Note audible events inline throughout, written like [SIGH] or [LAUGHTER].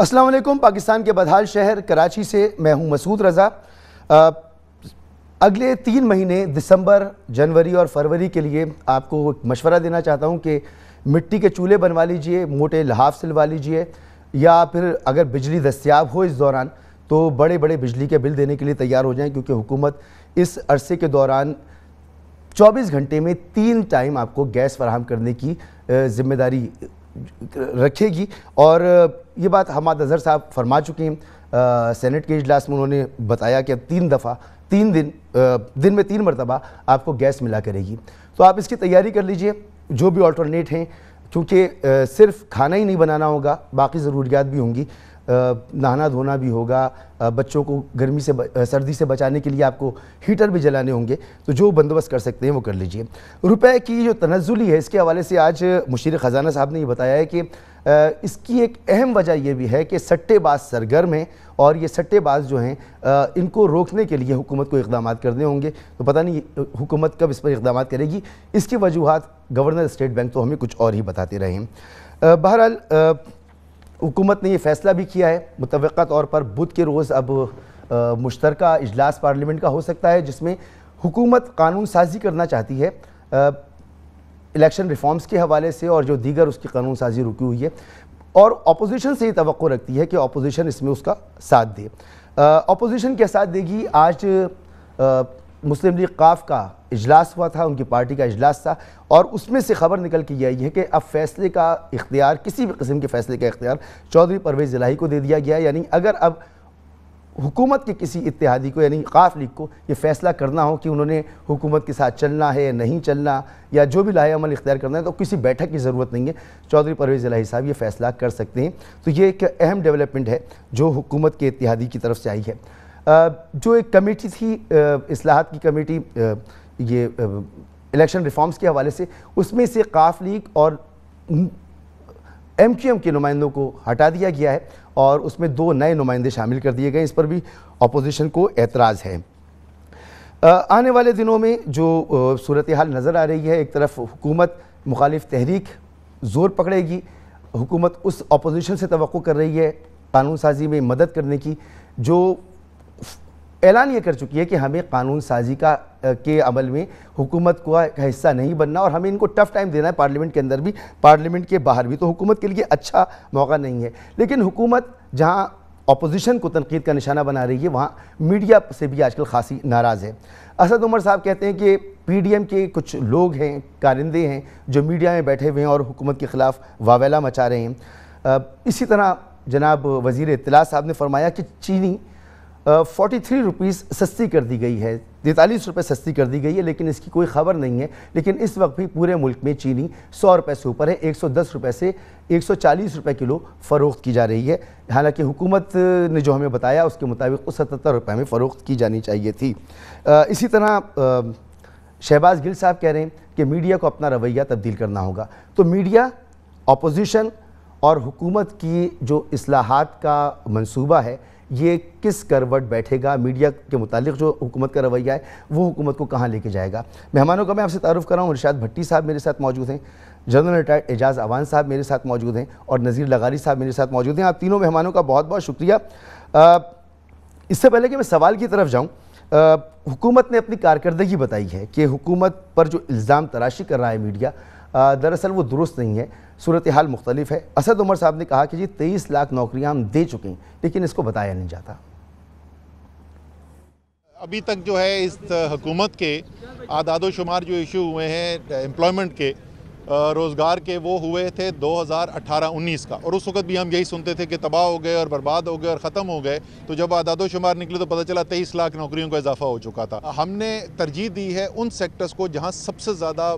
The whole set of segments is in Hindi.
अस्सलाम पाकिस्तान के बदहाल शहर कराची से मैं हूं मसूद रज़ा अगले तीन महीने दिसंबर जनवरी और फरवरी के लिए आपको एक मशवरा देना चाहता हूं कि मिट्टी के चूल्हे बनवा लीजिए मोटे लहाफ सिलवा लीजिए या फिर अगर बिजली दस्तियाब हो इस दौरान तो बड़े बड़े बिजली के बिल देने के लिए तैयार हो जाएं क्योंकि हुकूमत इस अरसे के दौरान 24 घंटे में तीन टाइम आपको गैस फराहम करने की जिम्मेदारी रखेगी और ये बात हमाद अजहर साहब फरमा चुके हैं सेनेट के इजलास में उन्होंने बताया कि अब तीन दफ़ा तीन दिन आ, दिन में तीन मरतबा आपको गैस मिला करेगी तो आप इसकी तैयारी कर लीजिए जो भी ऑल्टरनेट हैं क्योंकि सिर्फ खाना ही नहीं बनाना होगा बाकी ज़रूरियात भी होंगी नहाना धोना भी होगा बच्चों को गर्मी से सर्दी से बचाने के लिए आपको हीटर भी जलाने होंगे तो जो बंदोबस्त कर सकते हैं वो कर लीजिए रुपए की जो तनजुली है इसके हवाले से आज मुशीर ख़जाना साहब ने ये बताया है कि इसकी एक अहम वजह यह भी है कि सट्टेबाज सरगर्म हैं और ये सट्टेबाज जो हैं इनको रोकने के लिए हुकूमत को इकदाम करने होंगे तो पता नहीं हुकूमत कब इस पर इकदाम करेगी इसकी वजूहत गवर्नर स्टेट बैंक तो हमें कुछ और ही बताते रहे बहरहाल हुकूमत ने यह फैसला भी किया है मुतव तौर पर बुध के रोज़ अब मुश्तर इजलास पार्लियामेंट का हो सकता है जिसमें हुकूमत कानून साजी करना चाहती है इलेक्शन रिफॉर्म्स के हवाले से और जो दीगर उसकी कानून साजी रुकी हुई है और अपोजिशन से ये तो रखती है कि अपोजिशन इसमें उसका साथ दे अपोजिशन क्या साथ देगी आज मुस्लिम लीग काफ का इजलास हुआ था उनकी पार्टी का इजलास था और उसमें से खबर निकल के आई है कि अब फैसले का इख्तियार किसी भी किस्म के फैसले का इख्तियार चौधरी परवेज़ इलाही को दे दिया गया यानी अगर अब हुकूमत के किसी इतिहादी को यानी काफ लीग को ये फैसला करना हो कि उन्होंने हुकूमत के साथ चलना है नहीं चलना या जो भी लाहेमल इख्तियार करना है तो किसी बैठक की ज़रूरत नहीं है चौधरी परवेज़ इलाही साहब ये फैसला कर सकते हैं तो ये एक अहम डेवलपमेंट है जो हुकूमत के इतिहादी की तरफ से आई है जो एक कमेटी थी असलाहत की कमेटी ये इलेक्शन रिफॉर्म्स के हवाले से उसमें से काफ लीग और एम क्यू एम के नुमाइंदों को हटा दिया गया है और उसमें दो नए नुमाइंदे शामिल कर दिए गए इस पर भी अपोजिशन को एतराज़ है आने वाले दिनों में जो सूरत हाल नज़र आ रही है एक तरफ हुकूमत मुखालिफ तहरीक ज़ोर पकड़ेगी हुकूमत उस अपोजिशन से तो कर रही है कानून साजी में मदद करने की जो ऐलान ये कर चुकी है कि हमें कानून साजी का के अमल में हुकूमत को का हिस्सा नहीं बनना और हमें इनको टफ टाइम देना है पार्लियामेंट के अंदर भी पार्लियामेंट के बाहर भी तो हुकूमत के लिए अच्छा मौका नहीं है लेकिन हुकूमत जहाँ अपोजिशन को तनकीद का निशाना बना रही है वहाँ मीडिया से भी आजकल खासी नाराज़ है असद उमर साहब कहते हैं कि पीडीएम के कुछ लोग हैं कारिंदे हैं जो मीडिया में बैठे हुए हैं और हुकूमत के ख़िलाफ़ वावेला मचा रहे हैं इसी तरह जनाब वज़ी अतला साहब ने फरमाया कि चीनी फोर्टी थ्री रुपीज़ सस्ती कर दी गई है तैंतालीस रुपये सस्ती कर दी गई है लेकिन इसकी कोई ख़बर नहीं है लेकिन इस वक्त भी पूरे मुल्क में चीनी सौ रुपये से ऊपर है एक सौ दस रुपये से एक सौ चालीस रुपये किलो फ़रोख्त की जा रही है हालांकि हुकूमत ने जो हमें बताया उसके मुताबिक उस सतहत्तर रुपये में फ़रोख्त की जानी चाहिए थी इसी तरह शहबाज गिल साहब कह रहे हैं कि मीडिया को अपना रवैया तब्दील करना होगा तो मीडिया अपोजिशन और हुकूमत की जो असलाहत का मनसूबा है ये किस करवट बैठेगा मीडिया के मुतालिक जो हुकूमत का रवैया है वो हुकूमत को कहाँ लेके जाएगा मेहमानों का मैं आपसे तारुफ कर रहा हूँ इर्शाद भट्टी साहब मेरे साथ मौजूद हैं जनरल रिटायर्ड एजाज अवान साहब मेरे साथ मौजूद हैं और नज़ीर लगारी साहब मेरे साथ मौजूद हैं आप तीनों मेहमानों का बहुत बहुत शुक्रिया इससे पहले कि मैं सवाल की तरफ जाऊँ हुकूमत ने अपनी कारकर्दगी बताई है कि हुकूमत पर जो इल्ज़ाम तराशी कर रहा है मीडिया दरअसल वो दुरुस्त नहीं है सूरत हाल मुख्तलिफ है असद उमर साहब ने कहा कि जी तेईस लाख नौकरियाँ हम दे चुके हैं लेकिन इसको बताया नहीं जाता अभी तक जो है इस हकूमत के आदाद शुमार जो इशू हुए हैं एम्प्लॉयमेंट के रोज़गार के वो हुए थे 2018-19 का और उस वक्त भी हम यही सुनते थे कि तबाह हो गए और बर्बाद हो गए और ख़त्म हो गए तो जब आदादोशुमार निकले तो पता चला तेईस लाख नौकरियों का इजाफा हो चुका था हमने तरजीह दी है उन सेक्टर्स को जहाँ सबसे ज़्यादा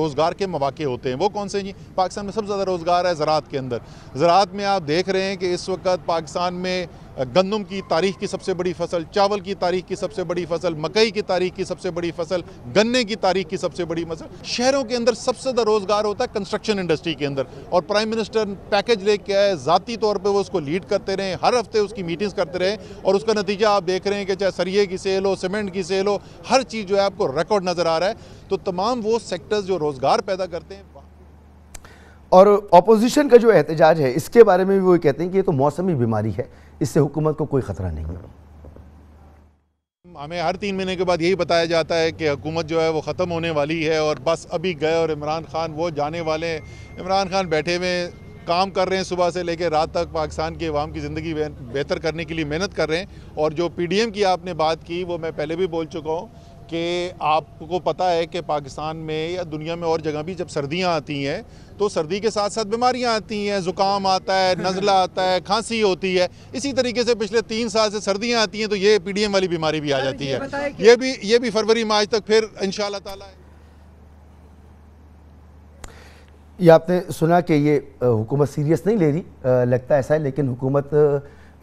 रोज़गार के मौाक़े होते हैं वो कौन से जी पाकिस्तान में सबसे ज़्यादा रोज़गार है ज़रात के अंदर ज़रात में आप देख रहे हैं कि इस वक्त पाकिस्तान में गंदम की तारीख की सबसे बड़ी फसल चावल की तारीख की सबसे बड़ी फसल मकई की तारीख की सबसे बड़ी फसल गन्ने की तारीख की सबसे बड़ी फसल शहरों के अंदर सबसे ज़्यादा रोज़गार होता है कंस्ट्रक्शन इंडस्ट्री के अंदर और प्राइम मिनिस्टर पैकेज लेके आए ज़ाती तौर पर वो उसको लीड करते रहे हर हफ्ते उसकी मीटिंग्स करते रहे और उसका नतीजा आप देख रहे हैं कि चाहे सरिये की सेल हो सीमेंट की सेल हो हर चीज़ जो है आपको रिकॉर्ड नज़र आ रहा है तो तमाम वो सेक्टर्स जो रोज़गार पैदा करते हैं और ऑपोजिशन का जो एहतजाज है इसके बारे में भी वो कहते हैं कि ये तो मौसमी बीमारी है इससे हुकूमत को कोई ख़तरा नहीं है हमें हर तीन महीने के बाद यही बताया जाता है कि हुकूमत जो है वो ख़त्म होने वाली है और बस अभी गए और इमरान खान वो जाने वाले हैं इमरान खान बैठे हुए काम कर रहे हैं सुबह से लेकर रात तक पाकिस्तान की अवाम की ज़िंदगी बेहतर करने के लिए मेहनत कर रहे हैं और जो पीडीएम की आपने बात की वो मैं पहले भी बोल चुका हूँ कि आपको पता है कि पाकिस्तान में या दुनिया में और जगह भी जब सर्दियाँ आती हैं तो सर्दी के साथ साथ बीमारियाँ आती हैं ज़ुकाम आता है [LAUGHS] नज़ला आता है खांसी होती है इसी तरीके से पिछले तीन साल से सर्दियाँ आती हैं तो ये पी वाली बीमारी भी आ जाती है ये भी ये भी फरवरी मार्च तक फिर इन ताला ये आपने सुना कि ये हुकूमत सीरियस नहीं ले रही लगता ऐसा है लेकिन हुकूमत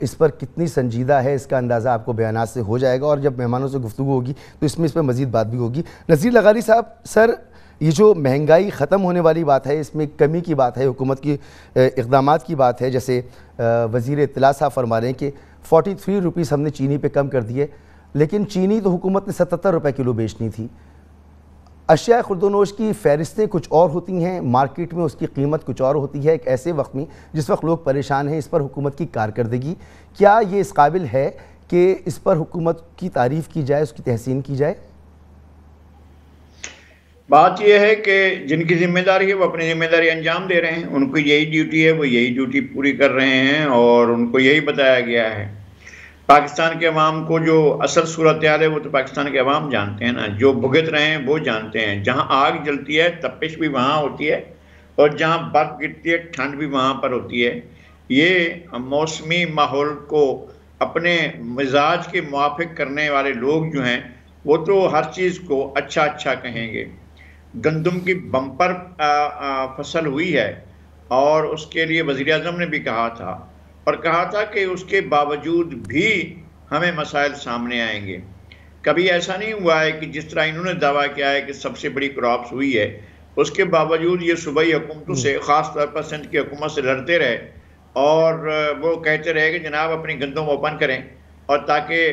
इस पर कितनी संजीदा है इसका अंदाज़ा आपको बयान से हो जाएगा और जब मेहमानों से गुफ्तु होगी तो इसमें इस पर मजीद बात भी होगी नज़ीर लगारी साहब सर ये जो महंगाई ख़त्म होने वाली बात है इसमें कमी की बात है हुकूमत की इकदाम की बात है जैसे वज़ी इतला साहब फरमा रहे हैं कि फ़ोटी थ्री रुपीज़ हमने चीनी पर कम कर दिए लेकिन चीनी तो हुकूमत ने सतहत्तर रुपये किलो बेचनी थी अशिया खुरदोनोश की फहरिस्तें कुछ और होती हैं मार्केट में उसकी कीमत कुछ और होती है एक ऐसे वक्त में जिस वक्त लोग परेशान हैं इस पर हुकूमत की कारकर्दगी क्या ये इस काबिल है कि इस पर हुकूमत की तारीफ़ की जाए उसकी तहसीन की जाए बात यह है कि जिनकी जिम्मेदारी है वो अपनी जिम्मेदारी अंजाम दे रहे हैं उनको यही ड्यूटी है वो यही ड्यूटी पूरी कर रहे हैं और उनको यही बताया गया है पाकिस्तान के अवाम को जो असल सूरत है वो तो पाकिस्तान के अवाम जानते हैं ना जो भुगत रहे हैं वो जानते हैं जहाँ आग जलती है तपिश भी वहाँ होती है और जहाँ बर्फ गिरती है ठंड भी वहाँ पर होती है ये मौसमी माहौल को अपने मिजाज के मुआफ़ करने वाले लोग जो हैं वो तो हर चीज़ को अच्छा अच्छा कहेंगे गंदम की बम्पर फसल हुई है और उसके लिए वज़ी अजम ने भी कहा था और कहा था कि उसके बावजूद भी हमें मसाइल सामने आएंगे कभी ऐसा नहीं हुआ है कि जिस तरह इन्होंने दावा किया है कि सबसे बड़ी क्रॉप्स हुई है उसके बावजूद ये सूबाई हुकूमतों से हम्म। ख़ास तौर पर सिंध की हुकूमत से लड़ते रहे और वो कहते रहे कि जनाब अपनी गंदम ओपन करें और ताकि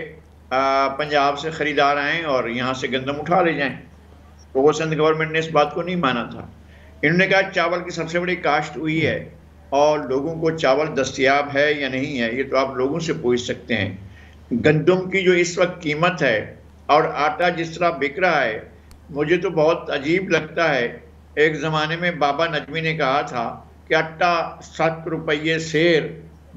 पंजाब से ख़रीदार आएँ और यहाँ से गंदम उठा ले जाएँ तो वो सिंध गवर्नमेंट ने इस बात को नहीं माना था इन्होंने कहा चावल की सबसे बड़ी काश्त हुई है और लोगों को चावल दस्तियाब है या नहीं है ये तो आप लोगों से पूछ सकते हैं गंदम की जो इस वक्त कीमत है और आटा जिस तरह बिक रहा है मुझे तो बहुत अजीब लगता है एक ज़माने में बाबा नजमी ने कहा था कि आटा सात रुपये शेर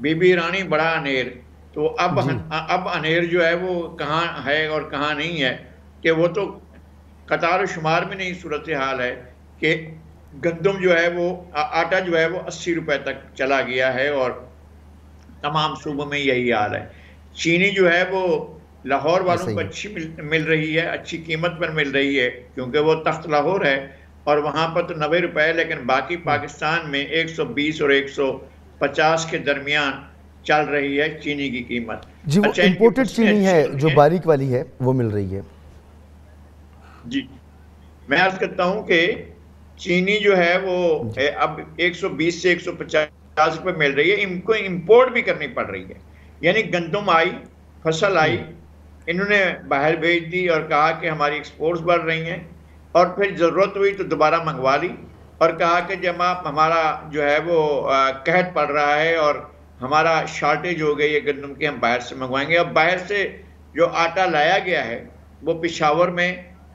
बीबी रानी बड़ा अनेर तो अब अब अनेर जो है वो कहाँ है और कहाँ नहीं है कि वो तो कतार शुमार में नहीं सूरत हाल है कि गंदम जो है वो आटा जो है वो अस्सी रुपए तक चला गया है और तमाम सूबों में यही हाल है चीनी जो है वो लाहौर वालों को अच्छी मिल, मिल रही है अच्छी कीमत पर मिल रही है क्योंकि वो तख्त लाहौर है और वहाँ पर तो नबे रुपए लेकिन बाकी हम्म। पाकिस्तान में 120 और 150 के दरमियान चल रही है चीनी की कीमत जी वो अच्छा, इम्पोर्टेड चीनी है जो बारीक वाली है वो मिल रही है जी मैं अर्ज करता हूँ कि चीनी जो है वो अब 120 से 150 रुपए मिल रही है इनको इंपोर्ट भी करनी पड़ रही है यानी गंदम आई फसल आई इन्होंने बाहर भेज दी और कहा कि हमारी एक्सपोर्ट्स बढ़ रही हैं और फिर ज़रूरत हुई तो दोबारा मंगवा ली और कहा कि जब आप हमारा जो है वो कहत पड़ रहा है और हमारा शॉर्टेज हो गई है गंदम की हम बाहर से मंगवाएंगे अब बाहर से जो आटा लाया गया है वो पिशावर में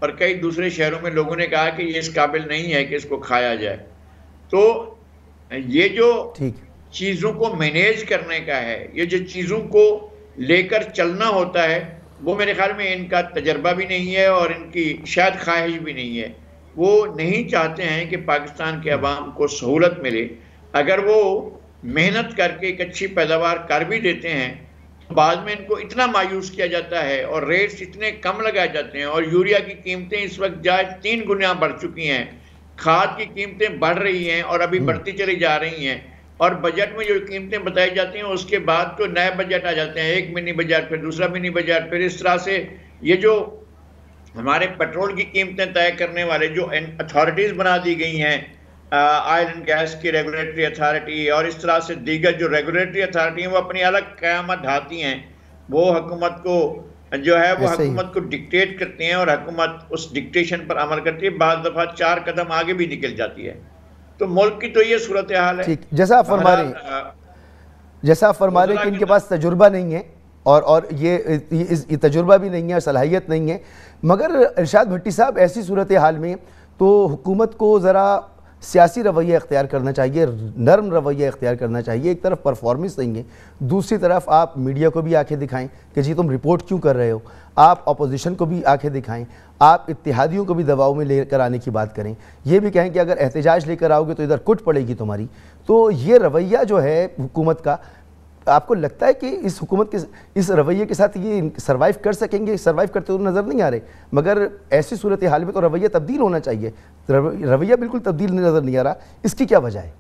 और कई दूसरे शहरों में लोगों ने कहा कि ये इस काबिल नहीं है कि इसको खाया जाए तो ये जो चीज़ों को मैनेज करने का है ये जो चीज़ों को लेकर चलना होता है वो मेरे ख्याल में इनका तजर्बा भी नहीं है और इनकी शायद ख्वाहिश भी नहीं है वो नहीं चाहते हैं कि पाकिस्तान के अवाम को सहूलत मिले अगर वो मेहनत करके एक अच्छी पैदावार कर भी देते हैं बाद में इनको इतना मायूस किया जाता है और रेट्स इतने कम लगाए जाते हैं और यूरिया की कीमतें इस वक्त जाए तीन गुना बढ़ चुकी हैं खाद की कीमतें बढ़ रही हैं और अभी हम्म। बढ़ती चली जा रही हैं और बजट में जो कीमतें बताई जाती हैं उसके बाद तो नए बजट आ जाते हैं एक मिनी बजट फिर दूसरा मिनी बजट फिर इस तरह से ये जो हमारे पेट्रोल की कीमतें तय करने वाले जो अथॉरिटीज़ बना दी गई हैं आयल एंड गैस की रेगुलेटरी अथॉरिटी और इस तरह से दीगर जो रेगुलेटरी अथॉरिटी हैं वो अपनी अलग क्यामत ढाती हैं वो हकूमत को जो है वो हकूमत को डिक्टेट करती हैं और हकूमत उस डिक्टेशन पर अमल करती है बाद दफ़ा चार कदम आगे भी निकल जाती है तो मुल्क की तो ये सूरत हाल है जैसा फरमा रहे जैसा आप फरमा रहे कि इनके पास तजुर्बा नहीं है और और ये, ये तजुर्बा भी नहीं है और सलाहियत नहीं है मगर इरशाद भट्टी साहब ऐसी सूरत हाल में तो हुकूमत को ज़रा सियासी रवैया इख्तियार करना चाहिए नरम रवैया इख्तियार करना चाहिए एक तरफ परफॉर्मेंस देंगे दूसरी तरफ आप मीडिया को भी आंखें दिखाएं कि जी तुम रिपोर्ट क्यों कर रहे हो आप अपोजिशन को भी आंखें दिखाएं आप इतिहादियों को भी दबाव में लेकर आने की बात करें यह भी कहें कि अगर एहतजाज लेकर आओगे तो इधर कुट पड़ेगी तुम्हारी तो ये रवैया जो है हुकूमत का आपको लगता है कि इस हुकूमत के इस रवैये के साथ ये सरवाइव कर सकेंगे सरवाइव करते हुए नज़र नहीं आ रहे मगर ऐसी सूरत हाल में तो रवैया तब्दील होना चाहिए रवैया बिल्कुल तब्दील नज़र नहीं आ रहा इसकी क्या वजह है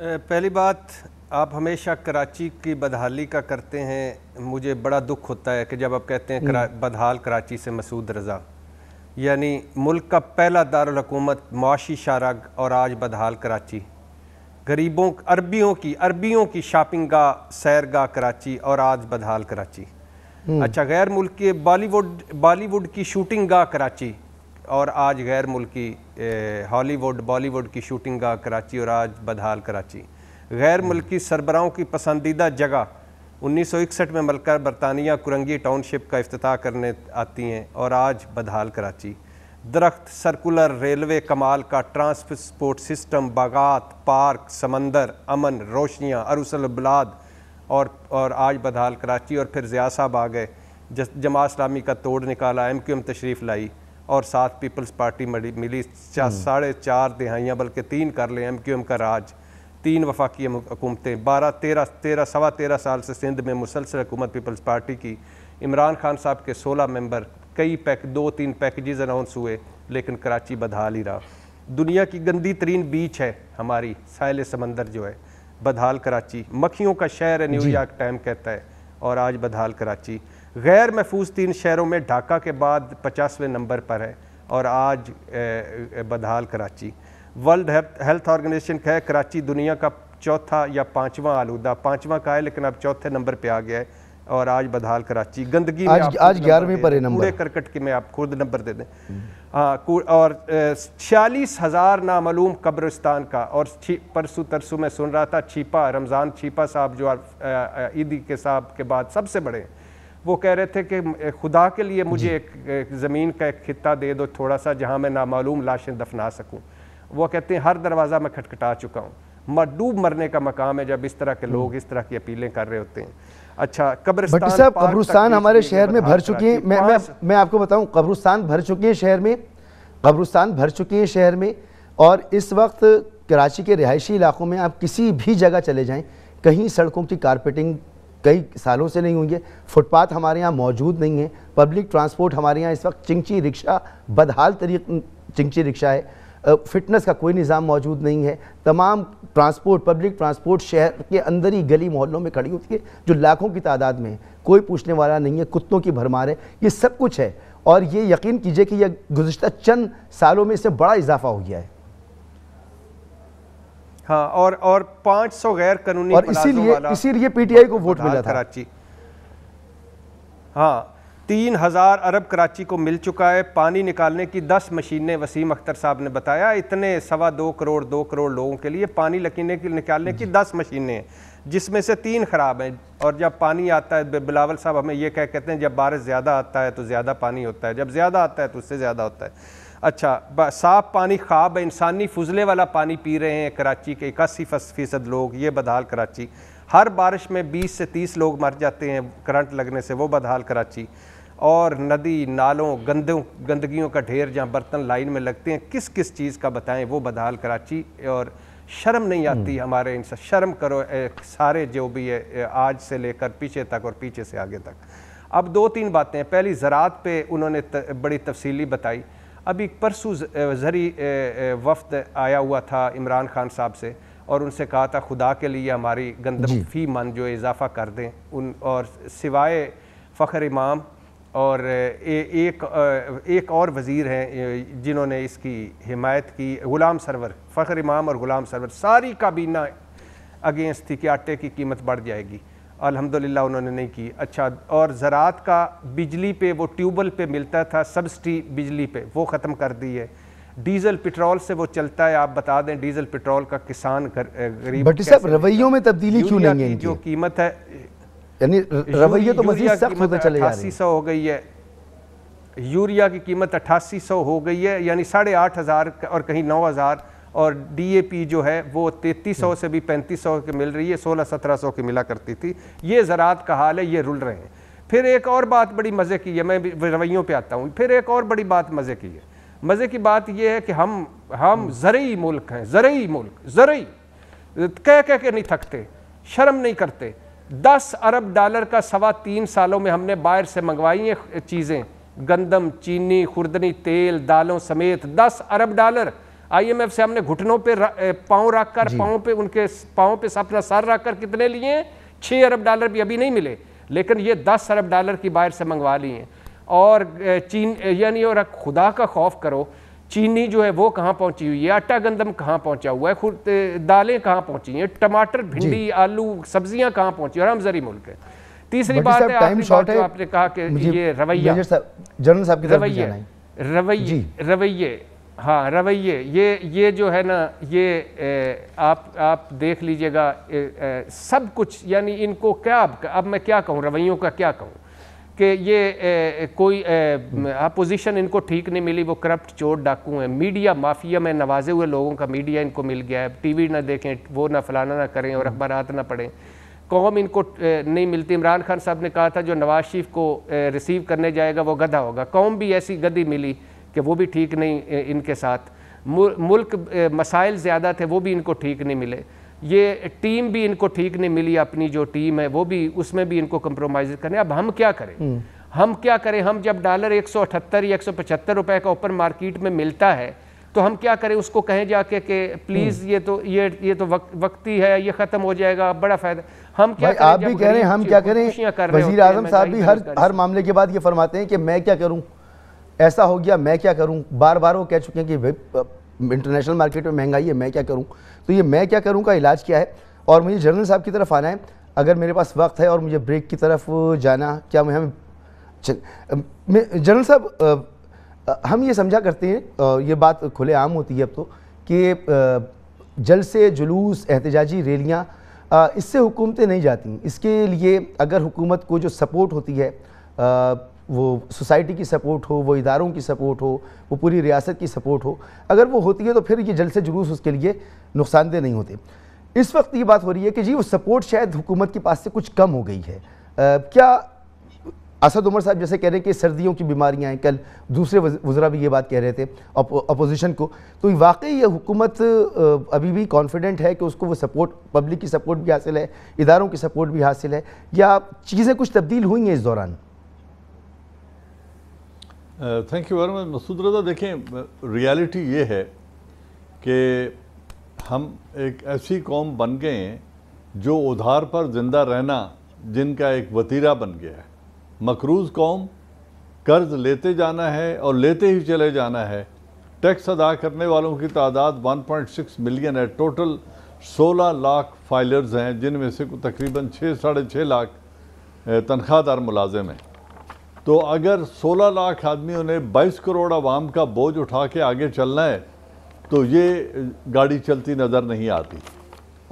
पहली बात आप हमेशा कराची की बदहाली का करते हैं मुझे बड़ा दुख होता है कि जब आप कहते हैं करा, हम्म। बदहाल कराची से मसूद रज़ा यानी मुल्क का पहला दारकूमत मुआशी शारग और आज बदहाल कराची गरीबों अरबियों की अरबियों की शॉपिंग का सैर गाह कराची और आज बदहाल कराची हम्म। अच्छा गैर मुल्क बॉलीवुड बॉलीवुड की शूटिंग गा कराची और आज गैर मुल्की हॉलीवुड बॉलीवुड की शूटिंग गा कराची और आज बदहाल कराची गैर हम्म। मुल्की सरबराहों की पसंदीदा जगह 1961 में मलका बरतानिया कुरंगी टाउनशिप का अफ्ताह करने आती हैं और आज बदहाल कराची दरख्त सर्कुलर रेलवे कमाल का ट्रांसपोर्ट सिस्टम बागात पार्क समंदर अमन रोशनियाँ अरुसल बलाद और और आज बदहाल कराची और फिर ज़िया साहब आ गए जमा इस्लामी का तोड़ निकाला एम क्यू एम तशरीफ़ लाई और साथ पीपल्स पार्टी मिली हम्म। साढ़े चार दहाइयाँ बल्कि तीन कर लें एम क्यू एम का राज तीन वफाकी हुकूमतें बारह तेरह तेरह सवा तेरह साल से सिंध में मुसलसल हुकूमत पीपल्स पार्टी की इमरान खान साहब के सोलह मेम्बर कई पैक दो तीन पैकेजेस अनाउंस हुए लेकिन कराची बदहाल ही रहा दुनिया की गंदी तरीन बीच है हमारी साहिल समंदर जो है बदहाल कराची मक्खियों का शहर है न्यूयॉर्क टाइम कहता है और आज बदहाल कराची गैर महफूज तीन शहरों में ढाका के बाद पचासवें नंबर पर है और आज बदहाल कराची वर्ल्ड हेल्थ ऑर्गेनाइजेशन कहे कराची दुनिया का चौथा या पाँचवा आलूदा पाँचवा का है लेकिन अब चौथे नंबर पर आ गया है और आज बदहाल कराची गंदगी आज आज ग्यारहवीं पर कूड़े करकट की मैं आप खुद नंबर दे दें हाँ और छियालीस हज़ार नामूम कब्रिस्तान का और परसों तरसों में सुन रहा था छीपा रमज़ान छीपा साहब जो ईदी के साहब के बाद सबसे बड़े हैं वो कह रहे थे कि खुदा के लिए मुझे एक, एक ज़मीन का एक खत्ता दे दो थोड़ा सा जहाँ मैं नामालूम लाशें दफना सकूँ वो कहते हैं हर दरवाज़ा मैं खटखटा चुका हूँ डूब मरने का मकाम है जब इस तरह के लोग हम्म। इस तरह की अपीलें कर रहे होते हैं अच्छा कब्रिस्तान साहब कब्रुस्तान हमारे शहर में भर चुके हैं मैं मैं मैं आपको बताऊं कब्रुस्तान भर चुके हैं शहर में कब्रुस्तान भर चुके हैं शहर में और इस वक्त कराची के रिहायशी इलाकों में आप किसी भी जगह चले जाएं कहीं सड़कों की कारपेटिंग कई सालों से नहीं हुई है फुटपाथ हमारे यहाँ मौजूद नहीं है पब्लिक ट्रांसपोर्ट हमारे यहाँ इस वक्त चिंची रिक्शा बदहाल तरीक चिंची रिक्शा है फिटनेस का कोई निज़ाम मौजूद नहीं है तमाम ट्रांसपोर्ट पब्लिक ट्रांसपोर्ट शहर के अंदर ही गली मोहल्लों में खड़ी होती है जो लाखों की तादाद में है कोई पूछने वाला नहीं है कुत्तों की भरमार है ये सब कुछ है और ये यकीन कीजिए कि यह गुजशत चंद सालों में इससे बड़ा इजाफा हो गया है हाँ और और 500 गैर कानूनी और इसीलिए इसीलिए पीटीआई को वोट मिला था कराची हाँ तीन हज़ार अरब कराची को मिल चुका है पानी निकालने की दस मशीनें वसीम अख्तर साहब ने बताया इतने सवा दो करोड़ दो करोड़ लोगों के लिए पानी लकीने की निकालने की दस मशीनें हैं जिसमें से तीन ख़राब हैं और जब पानी आता है बिलावल साहब हमें यह कह कहते हैं जब बारिश ज़्यादा आता है तो ज़्यादा पानी होता है जब ज़्यादा आता है तो उससे ज़्यादा होता है अच्छा साफ पानी ख़्वाब है इंसानी फजले वाला पानी पी रहे हैं कराची के इक्यासी फ़ीसद लोग ये बदहाल कराची हर बारिश में 20 से 30 लोग मर जाते हैं करंट लगने से वो बदहाल कराची और नदी नालों गंदों गंदगियों का ढेर जहाँ बर्तन लाइन में लगते हैं किस किस चीज़ का बताएं वो बदहाल कराची और शर्म नहीं हम्म। आती हमारे इनसे शर्म करो सारे जो भी है आज से लेकर पीछे तक और पीछे से आगे तक अब दो तीन बातें पहली ज़रात पे उन्होंने त, बड़ी तफसीली बताई अभी परसों जरी वफ़द आया हुआ था इमरान खान साहब से और उनसे कहा था खुदा के लिए हमारी गंदम फी मन जो इजाफ़ा कर दें उन और सिवाय फ़खर इमाम और ए, एक एक और वज़ीर हैं जिन्होंने इसकी हिमायत की ग़ुलाम सरवर फ़खर इमाम और ग़ुलाम सरवर सारी काबीना अगेंस्ट थी कि आटे की कीमत बढ़ जाएगी अल्हम्दुलिल्लाह उन्होंने नहीं की अच्छा और ज़रात का बिजली पे वो ट्यूबल पे मिलता था सब्सिडी बिजली पे वो ख़त्म कर दी है डीजल पेट्रोल से वो चलता है आप बता दें डीजल पेट्रोल का किसान गरीब रवैयों में तब्दीली क्यों नहीं जो कीमत है यानी रवैये तो मजीद सख्त होते चले जा रहे हैं सौ हो गई है यूरिया की कीमत अट्ठासी सौ हो गई है यानी साढ़े आठ हज़ार और कहीं नौ हज़ार और डीएपी जो है वो तैतीस सौ से भी पैंतीस सौ की मिल रही है सोलह सत्रह सौ की मिला करती थी ये ज़रात का हाल है ये रुल रहे हैं फिर एक और बात बड़ी मज़े की है मैं रवैयों पर आता हूँ फिर एक और बड़ी बात मज़े की है मज़े की बात यह है कि हम हम ज़रूरी मुल्क हैं ज़रूरी मुल्क ज़रूरी कह कह के नहीं थकते शर्म नहीं करते दस अरब डॉलर का सवा तीन सालों में हमने बाहर से मंगवाई हैं चीज़ें गंदम चीनी खुर्दनी तेल दालों समेत दस अरब डॉलर आईएमएफ से हमने घुटनों पे पाँव रख कर पाँव पे उनके पाँव पे अपना सर रख कर कितने लिए हैं छः अरब डॉलर भी अभी नहीं मिले लेकिन ये दस अरब डॉलर की बाहर से मंगवा ली हैं और चीन यानी और खुदा का खौफ करो चीनी जो है वो कहाँ पहुंची हुई है आटा गंदम कहाँ पहुंचा हुआ है खुद दालें कहाँ पहुंची हैं टमाटर भिंडी आलू सब्जियां कहाँ पहुंची और हम जरी मुल्क है तीसरी बात है आपने कहा कि ये रवैया जनरल साहब की रवैये रवैये रवैये हाँ रवैये ये ये जो है ना ये ए, आप आप देख लीजिएगा सब कुछ यानी इनको क्या अब मैं क्या कहूँ रवैयों का क्या कहूँ कि ये ए, कोई अपोजिशन इनको ठीक नहीं मिली वो करप्ट चोर डाकू हैं मीडिया माफिया में नवाजे हुए लोगों का मीडिया इनको मिल गया है टीवी ना देखें वो ना फलाना ना करें और अखबार ना पढ़ें कौम इनको नहीं मिलती इमरान खान साहब ने कहा था जो नवाज शरीफ को रिसीव करने जाएगा वो गधा होगा कौम भी ऐसी गधी मिली कि वो भी ठीक नहीं इनके साथ मुल्क मसाइल ज़्यादा थे वो भी इनको ठीक नहीं मिले ये टीम भी इनको ठीक नहीं मिली अपनी जो टीम है वो भी उसमें भी इनको कंप्रोमाइज करने अब हम क्या करें हम्म। हम क्या करें हम जब डॉलर एक या 175 रुपए का ओपन मार्केट में मिलता है तो हम क्या करें उसको कहें जाके कि प्लीज हम्म। ये तो ये ये तो वक्त वक्ती है ये खत्म हो जाएगा बड़ा फायदा हम क्या करें आप भी कह रहे हैं हम क्या करें कर वजीर आजम साहब भी हर हर मामले के बाद ये फरमाते हैं कि मैं क्या करूं ऐसा हो गया मैं क्या करूं बार बार वो कह चुके हैं कि इंटरनेशनल मार्केट में महंगाई है मैं क्या करूँ तो ये मैं क्या करूँ का इलाज क्या है और मुझे जनरल साहब की तरफ आना है अगर मेरे पास वक्त है और मुझे ब्रेक की तरफ जाना क्या मैं हमें जनरल साहब हम ये समझा करते हैं ये बात खुले आम होती है अब तो कि जल से जुलूस एहतजाजी रैलियाँ इससे हुकूमतें नहीं जाती इसके लिए अगर हुकूमत को जो सपोर्ट होती है वो सोसाइटी की सपोर्ट हो वो इदारों की सपोर्ट हो वो पूरी रियासत की सपोर्ट हो अगर वो होती है तो फिर ये जलसे जुलूस उसके लिए नुकसानदेह नहीं होते इस वक्त ये बात हो रही है कि जी वो सपोर्ट शायद हुकूमत के पास से कुछ कम हो गई है आ, क्या असद उमर साहब जैसे कह रहे हैं कि सर्दियों की बीमारियां हैं कल दूसरे वजरा भी ये बात कह रहे थे अपोजिशन को तो वाकई ये हुकूमत अभी भी कॉन्फिडेंट है कि उसको वो सपोर्ट पब्लिक की सपोर्ट भी हासिल है इदारों की सपोर्ट भी हासिल है या चीज़ें कुछ तब्दील हुई हैं इस दौरान thank you very much Masood Raza देखें रियलिटी ये है कि हम एक ऐसी कौम बन गए हैं जो उधार पर ज़िंदा रहना जिनका एक वतीरा बन गया है मकरूज़ कौम कर्ज लेते जाना है और लेते ही चले जाना है टैक्स अदा करने वालों की तादाद 1.6 मिलियन है टोटल 16 लाख फाइलर्स हैं जिनमें से तकरीबन छः साढ़े छः लाख uh, तनख्वाहदार मुलाजिम हैं तो अगर 16 लाख आदमियों ने 22 करोड़ आवाम का बोझ उठा के आगे चलना है तो ये गाड़ी चलती नज़र नहीं आती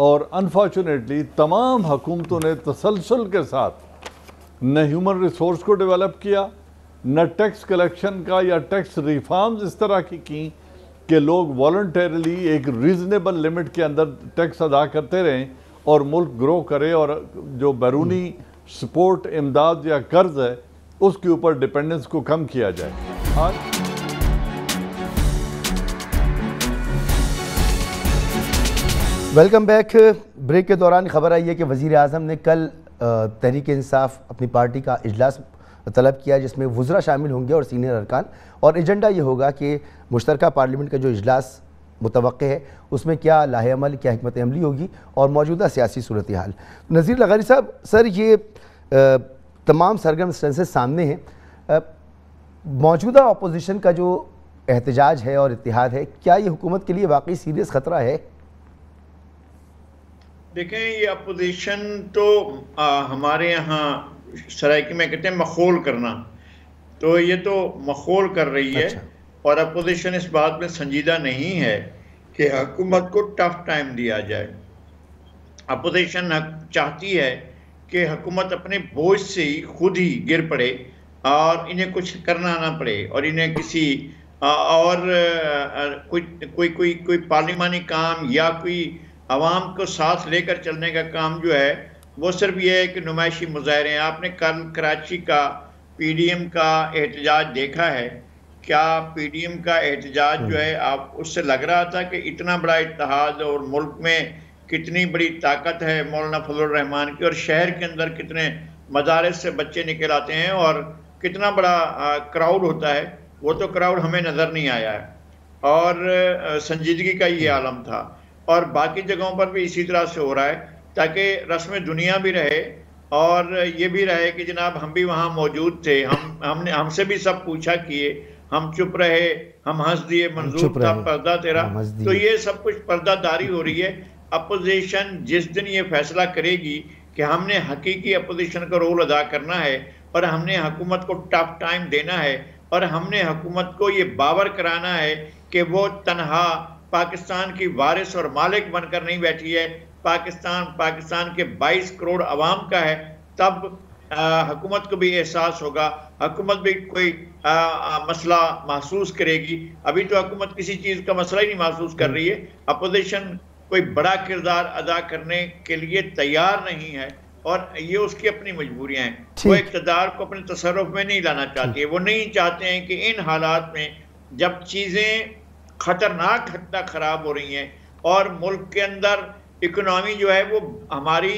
और अनफॉर्चुनेटली तमाम हुकूमतों ने तसलसल के साथ न ह्यूमन रिसोर्स को डेवलप किया न टैक्स कलेक्शन का या टैक्स रिफॉर्म्स इस तरह की की कि लोग वॉल्टरली एक रीज़नेबल लिमिट के अंदर टैक्स अदा करते रहें और मुल्क ग्रो करे और जो बैरूनी सपोर्ट हम्म। इमदाद या कर्ज़ है उसके ऊपर डिपेंडेंस को कम किया जाए और वेलकम बैक ब्रेक के दौरान खबर आई है कि वज़ी अजम ने कल तहरीक इंसाफ अपनी पार्टी का इजलास तलब किया जिसमें वज्रा शामिल होंगे और सीनियर अरकान और एजेंडा ये होगा कि मुश्तर पार्लियामेंट का जो इजलास मुतव है उसमें क्या लाहेमल क्या हमत अमली होगी और मौजूदा सियासी सूरत हाल नज़ीर लगारी साहब सर ये तमाम सरगर्म स्टेंसेस सामने हैं मौजूदा अपोजिशन का जो एहतजाज है और इतिहाद है क्या ये हुकूमत के लिए वाकई सीरियस ख़तरा है देखें ये अपोजिशन तो आ, हमारे यहाँ सराइकी में कहते हैं मखोल करना तो ये तो मखोल कर रही है अच्छा। और अपोजिशन इस बात में संजीदा नहीं है कि हुकूमत को टफ टाइम दिया जाए अपोजिशन चाहती है कि हुकूमत अपने बोझ से ही खुद ही गिर पड़े और इन्हें कुछ करना ना पड़े और इन्हें किसी और कोई कोई कोई कोई पार्लिमानी काम या कोई आवाम को साथ लेकर चलने का काम जो है वो सिर्फ ये है कि नुमाइशी मुजाहरे आपने कल कराची का पीडीएम का एहतजाज देखा है क्या पीडीएम का एहतजाज जो हाँ। है आप उससे लग रहा था कि इतना बड़ा इतिहाद और मुल्क में कितनी बड़ी ताकत है मौलाना फजलरहमान की और शहर के अंदर कितने मदारस से बच्चे निकल आते हैं और कितना बड़ा क्राउड होता है वो तो क्राउड हमें नज़र नहीं आया है और संजीदगी का ये आलम था और बाकी जगहों पर भी इसी तरह से हो रहा है ताकि रस्म दुनिया भी रहे और ये भी रहे कि जनाब हम भी वहाँ मौजूद थे हम हमने हमसे भी सब पूछा किए हम चुप रहे हम हंस दिए मंजूर था पर्दा तेरा तो ये सब कुछ पर्दादारी हो रही है अपोजिशन जिस दिन ये फैसला करेगी कि हमने हकीकी अपोजिशन का रोल अदा करना है और हमने हकूमत को टफ टाइम देना है और हमने हुकूमत को ये बावर कराना है कि वो तनहा पाकिस्तान की वारिस और मालिक बनकर नहीं बैठी है पाकिस्तान पाकिस्तान के 22 करोड़ आवाम का है तब हकूमत को भी एहसास होगा हकूमत भी कोई आ, आ, मसला महसूस करेगी अभी तो हकूमत किसी चीज़ का मसला ही नहीं महसूस कर रही है अपोजिशन हम्म। कोई बड़ा किरदार अदा करने के लिए तैयार नहीं है और ये उसकी अपनी मजबूरियां हैं वो इकतदार को अपने तसरफ में नहीं लाना चाहती है वो नहीं चाहते हैं कि इन हालात में जब चीज़ें खतरनाक हद तक खराब हो रही हैं और मुल्क के अंदर इकोनॉमी जो है वो हमारी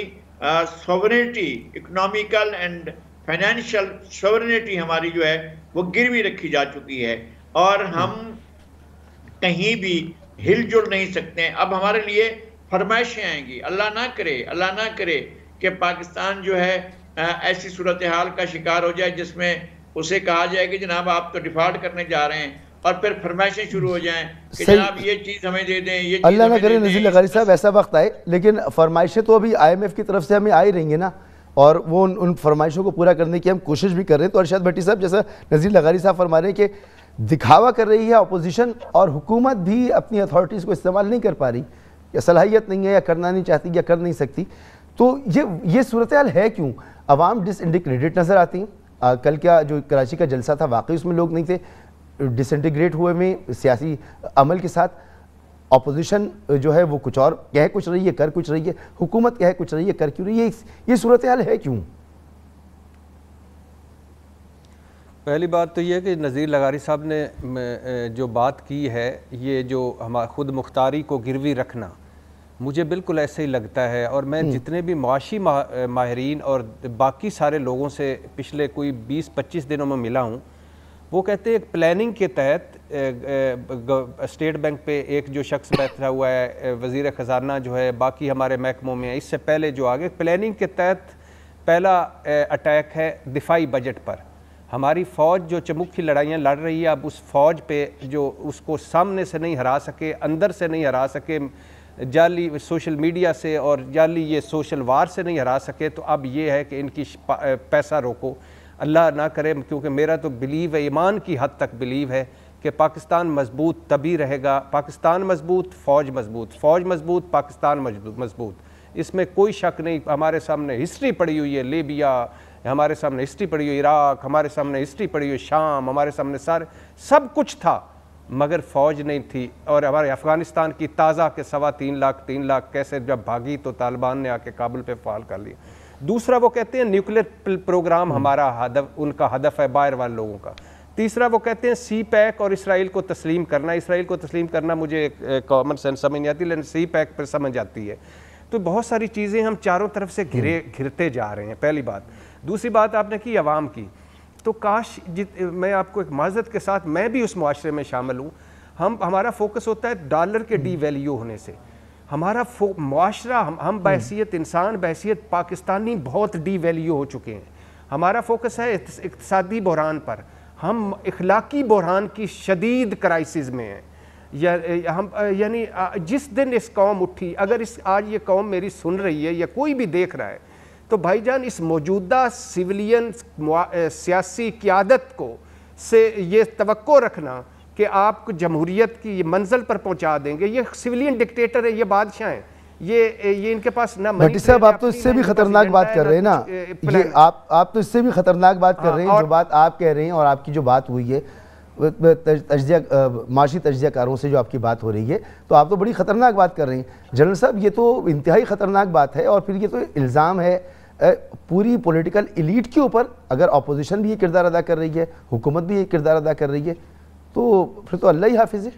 sovereignty economical and financial sovereignty हमारी जो है वो गिरवी रखी जा चुकी है और हम कहीं भी हिलजुल नहीं सकते अब हमारे लिए फरमाइशें आएंगी अल्लाह ना करे अल्लाह ना करे कि पाकिस्तान जो है आ, ऐसी सूरत हाल का शिकार हो जाए जिसमें उसे कहा जाए कि जनाब आप तो डिफॉल्ट करने जा रहे हैं और फिर फरमाइशें शुरू हो जाएं कि जनाब ये चीज़ हमें दे दें ये अल्लाह ना करे नजील गरी साहब ऐसा वक्त आए लेकिन फरमाइशें तो अभी आईएमएफ की तरफ से हमें आ ही रही हैं ना और वो उन, उन फरमाइशों को पूरा करने की हम कोशिश भी कर रहे हैं तो अरशद भट्टी साहब जैसा नजीर लगारी साहब फरमा रहे हैं कि दिखावा कर रही है अपोजिशन और हुकूमत भी अपनी अथॉरिटीज़ को इस्तेमाल नहीं कर पा रही या सलाहियत नहीं है या करना नहीं चाहती या कर नहीं सकती तो ये ये सूरत हाल है क्यों डिस डिसइंटीग्रेटेड नज़र आती हैं कल का जो कराची का जलसा था वाकई उसमें लोग नहीं थे डिसइंटीग्रेट हुए में सियासी अमल के साथ अपोजिशन जो है वो कुछ और कह कुछ रही है कर कुछ रही है हुकूमत कह कुछ रही है कर क्यों रही है ये सूरत हाल है क्यों पहली बात तो यह कि नज़ीर लगारी साहब ने जो बात की है ये जो हमारा ख़ुद मुख्तारी को गिरवी रखना मुझे बिल्कुल ऐसे ही लगता है और मैं हम्म। जितने भी मुआशी मा, माहरीन और बाकी सारे लोगों से पिछले कोई 20-25 दिनों में मिला हूँ वो कहते हैं एक प्लानिंग के तहत स्टेट बैंक पे एक जो शख्स बैठा हुआ है वज़ी ख़जाना जो है बाकी हमारे महकमों में इससे पहले जो आगे प्लानिंग के तहत पहला अटैक है दिफाई बजट पर हमारी फ़ौज जो चमुक की लड़ाइयाँ लड़ रही है अब उस फौज पे जो उसको सामने से नहीं हरा सके अंदर से नहीं हरा सके जाली सोशल मीडिया से और जाली ये सोशल वार से नहीं हरा सके तो अब ये है कि इनकी पैसा रोको अल्लाह ना करे क्योंकि मेरा तो बिलीव है ईमान की हद तक बिलीव है कि पाकिस्तान मजबूत तभी रहेगा पाकिस्तान मजबूत फ़ौज मजबूत फ़ौज मजबूत पाकिस्तान मजबूत इसमें कोई शक नहीं हमारे सामने हिस्ट्री पड़ी हुई है लेबिया हमारे सामने हिस्ट्री पड़ी हुई इराक हमारे सामने हिस्ट्री पड़ी हुई शाम हमारे सामने सारे सब कुछ था मगर फ़ौज नहीं थी और हमारे अफ़गानिस्तान की ताज़ा के सवा तीन लाख तीन लाख कैसे जब भागी तो तालिबान ने आके काबुल पे फाल कर लिया दूसरा वो कहते हैं न्यूक्लियर प्रोग्राम हम्म। हमारा हदफ उनका हदफ है बाहर वाले लोगों का तीसरा वो कहते हैं सी पैक और इसराइल को तस्लीम करना इसराइल को तस्लीम करना मुझे कॉमन सेंस समझ नहीं आती लेकिन सी पैक पर समझ आती है तो बहुत सारी चीज़ें हम चारों तरफ से हम्म। घिरे घिरते जा रहे हैं पहली बात दूसरी बात आपने की आवाम की तो काश जित मैं आपको एक माजरत के साथ मैं भी उस माशरे में शामिल हूँ हम हमारा फोकस होता है डॉलर के हम्म। डी वैल्यू होने से हमारा माशरा हम हम हम्म। बहसीत इंसान बहसीत पाकिस्तानी बहुत डी वैल्यू हो चुके हैं हमारा फोकस है इकतदी बहरान पर हम इखलाकी बहरान की शदीद क्राइसिस में हैं या हम यानी जिस दिन इस कौम उठी अगर इस आज ये कौम मेरी सुन रही है या कोई भी देख रहा है तो भाईजान इस मौजूदा सिविलियन सियासी क्यादत को से ये तो रखना कि आप जमहूरीत की ये मंजिल पर पहुंचा देंगे ये सिविलियन डिक्टेटर है ये बादशाह हैं ये ये इनके पास ना भट्टी साहब आप तो इससे भी खतरनाक बात कर रहे हैं ना ये आप आप तो इससे भी खतरनाक बात कर हाँ, रहे हैं जो बात आप कह रहे हैं और आपकी जो बात हुई है तजिया माशी तजियाकारों से जो आपकी बात हो रही है तो आप तो बड़ी ख़तरनाक बात कर रहे हैं जनरल साहब ये तो इंतहाई ख़तरनाक बात है और फिर ये तो इल्ज़ाम है पूरी पॉलिटिकल इलीट के ऊपर अगर अपोजिशन भी ये किरदार अदा कर रही है हुकूमत भी ये किरदार अदा कर रही है तो फिर तो अल्लाह ही हाफिज़ है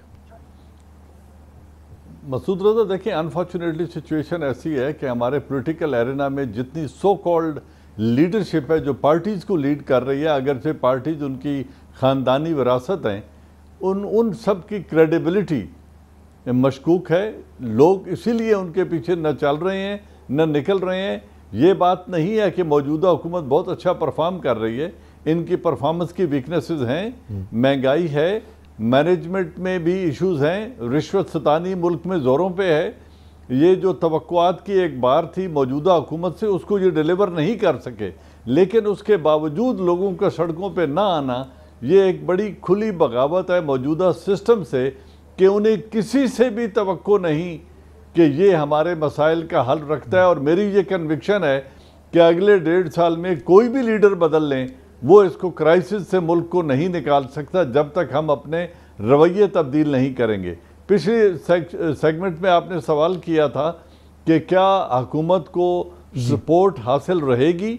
मसूद रजा देखें अनफॉर्चुनेटली सिचुएशन ऐसी है कि हमारे पॉलिटिकल एरिना में जितनी सो कॉल्ड लीडरशिप है जो पार्टीज़ को लीड कर रही है अगर से पार्टीज उनकी ख़ानदानी विरासत हैं उन उन सब की क्रेडिबिलिटी मशकूक है लोग इसीलिए उनके पीछे न चल रहे हैं न निकल रहे हैं ये बात नहीं है कि मौजूदा हुकूमत बहुत अच्छा परफॉर्म कर रही है इनकी परफॉर्मेंस की वीकनेसेस हैं हम्म। महंगाई है मैनेजमेंट में भी इश्यूज हैं रिश्वत सतानी मुल्क में ज़ोरों पे है ये जो तवक्कुआत की एक बार थी मौजूदा हुकूमत से उसको ये डिलीवर नहीं कर सके लेकिन उसके बावजूद लोगों का सड़कों पर ना आना ये एक बड़ी खुली बगावत है मौजूदा सिस्टम से कि उन्हें किसी से भी तो नहीं कि ये हमारे मसाइल का हल रखता है और मेरी ये कन्विक्शन है कि अगले डेढ़ साल में कोई भी लीडर बदल लें वो इसको क्राइसिस से मुल्क को नहीं निकाल सकता जब तक हम अपने रवैये तब्दील नहीं करेंगे पिछले सेगमेंट में आपने सवाल किया था कि क्या हकूमत को सपोर्ट हासिल रहेगी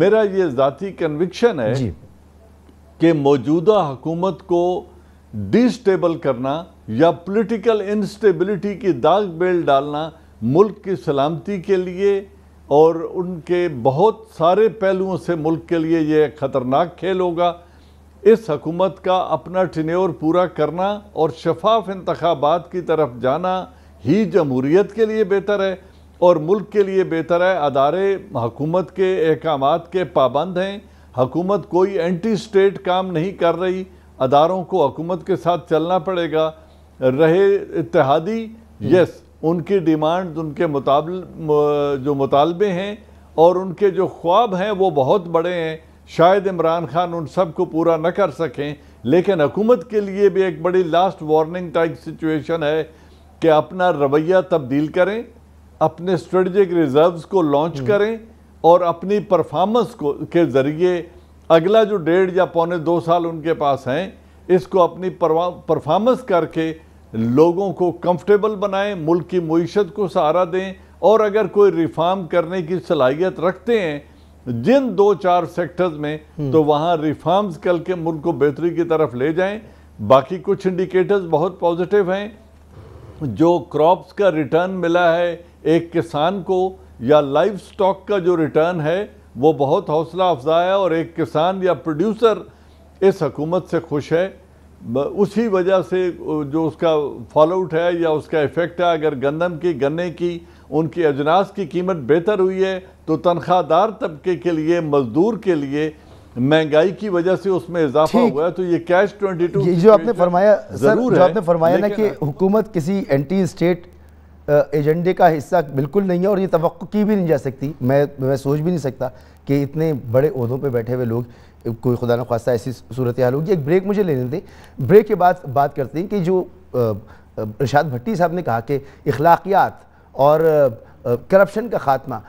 मेरा ये ज़ाती कन्विक्शन है कि मौजूदा हकूमत को डिस्टेबल करना या पॉलिटिकल इंस्टेबिलिटी की दाग बेल डालना मुल्क की सलामती के लिए और उनके बहुत सारे पहलुओं से मुल्क के लिए यह ख़तरनाक खेल होगा इस हकूमत का अपना टिन्योर पूरा करना और शफाफ इंतबात की तरफ जाना ही जमहूरीत के लिए बेहतर है और मुल्क के लिए बेहतर है अदारे हकूमत के अहकाम के पाबंद हैं हकूमत कोई एंटी स्टेट काम नहीं कर रही अदारों को हकूमत के साथ चलना पड़ेगा रहे इतिहादी यस हम्म। उनकी डिमांड उनके मुताबल जो मुतालबे हैं और उनके जो ख्वाब हैं वो बहुत बड़े हैं शायद इमरान खान उन सब को पूरा न कर सकें लेकिन हुकूमत के लिए भी एक बड़ी लास्ट वार्निंग टाइप सिचुएशन है कि अपना रवैया तब्दील करें अपने स्ट्रेटजिक रिजर्व्स को लॉन्च हम्म। करें और अपनी परफॉर्मेंस को के ज़रिए अगला जो डेढ़ या पौने दो साल उनके पास हैं इसको अपनी परफॉर्मेंस करके लोगों को कंफर्टेबल बनाएं मुल्क की मीशत को सहारा दें और अगर कोई रिफॉर्म करने की सलाहियत रखते हैं जिन दो चार सेक्टर्स में हम्म। तो वहाँ रिफॉर्म्स कल के मुल्क को बेहतरी की तरफ ले जाएं बाकी कुछ इंडिकेटर्स बहुत पॉजिटिव हैं जो क्रॉप्स का रिटर्न मिला है एक किसान को या लाइफ स्टॉक का जो रिटर्न है वो बहुत हौसला अफजा है और एक किसान या प्रोड्यूसर इस हकूमत से खुश है उसी वजह से जो उसका फॉलोआउट है या उसका इफ़ेक्ट है अगर गंदम की गन्ने की उनकी अजनास की कीमत बेहतर हुई है तो तनख्वाहदार तबके के लिए मजदूर के लिए महंगाई की वजह से उसमें इजाफा हुआ है तो ये कैश ट्वेंटी टू जो आपने फरमाया जरूर जो आपने फरमाया ना कि हुकूमत किसी एंटी स्टेट एजेंडे का हिस्सा बिल्कुल नहीं है और ये तो की भी नहीं जा सकती मैं मैं सोच भी नहीं सकता कि इतने बड़े अहदों पर बैठे हुए लोग कोई खुदा न खास्ता ऐसी सूरत हाल होगी एक ब्रेक मुझे लेने दें ब्रेक के बाद बात करते हैं कि जो इर्शाद भट्टी साहब ने कहा कि इखलाकियात और करप्शन का खात्मा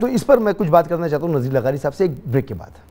तो इस पर मैं कुछ बात करना चाहता हूँ नज़ीर लगारी साहब से एक ब्रेक के बाद